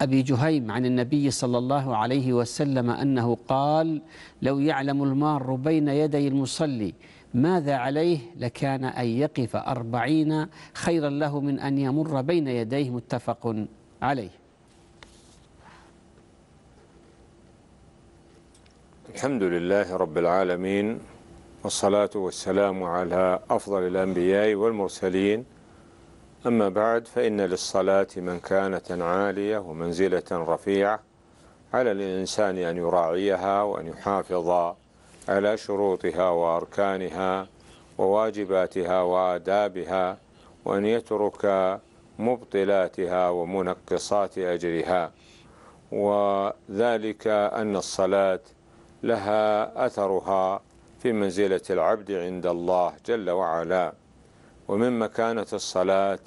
أبي جهيم عن النبي صلى الله عليه وسلم أنه قال لو يعلم المار بين يدي المصلي ماذا عليه لكان أن يقف أربعين خيرا له من أن يمر بين يديه متفق عليه الحمد لله رب العالمين والصلاة والسلام على أفضل الأنبياء والمرسلين أما بعد فإن للصلاة منكانة عالية ومنزلة رفيعة على الإنسان أن يراعيها وأن يحافظ على شروطها وأركانها وواجباتها وآدابها وأن يترك مبطلاتها ومنقصات أجرها وذلك أن الصلاة لها أثرها في منزلة العبد عند الله جل وعلا ومن مكانة الصلاة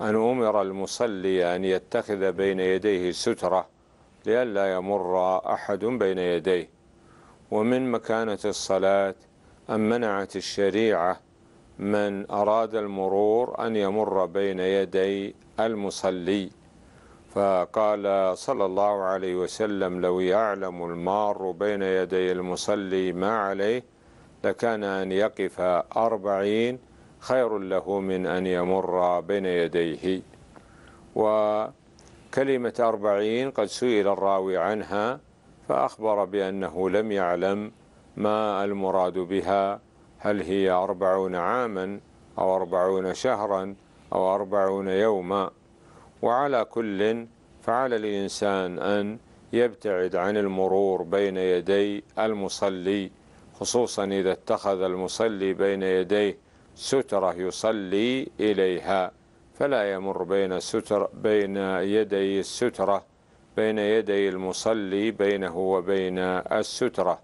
أن أمر المصلي أن يتخذ بين يديه سترة لئلا يمر أحد بين يديه ومن مكانة الصلاة أن منعت الشريعة من أراد المرور أن يمر بين يدي المصلي فقال صلى الله عليه وسلم لو يعلم المار بين يدي المصلي ما عليه لكان أن يقف أربعين خير له من أن يمر بين يديه وكلمة أربعين قد سئل الراوي عنها فأخبر بأنه لم يعلم ما المراد بها هل هي أربعون عاما أو أربعون شهرا أو أربعون يوما وعلى كل فعلى الإنسان أن يبتعد عن المرور بين يدي المصلي خصوصا إذا اتخذ المصلي بين يديه سترة يصلي إليها فلا يمر بين الستر بين يدي السترة بين يدي المصلي بينه وبين السترة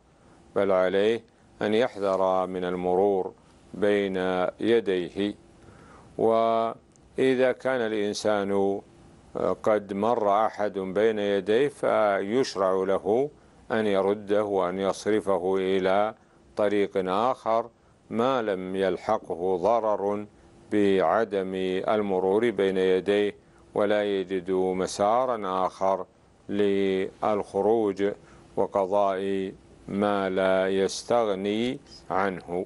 بل عليه أن يحذر من المرور بين يديه وإذا كان الإنسان آه، قد مر أحد بين يديه فيشرع له أن يرده وأن يصرفه إلى طريق آخر ما لم يلحقه ضرر بعدم المرور بين يديه ولا يجد مسارا آخر للخروج وقضاء ما لا يستغني عنه